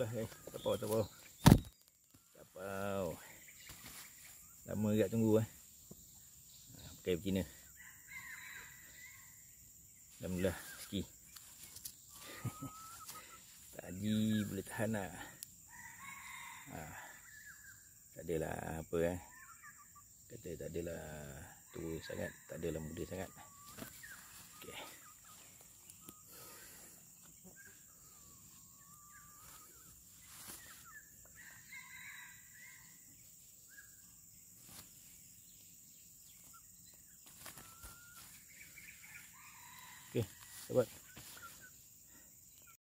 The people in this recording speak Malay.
Alhamdulillah eh. Tak apa, tak apa. Tak apa. Lama juga tunggu eh. Ah, pakai begini. Alhamdulillah. Ski. Tadi boleh tahan lah. Ha. Tak adalah apa eh. Kata tak adalah tu sangat. Tak adalah muda sangat.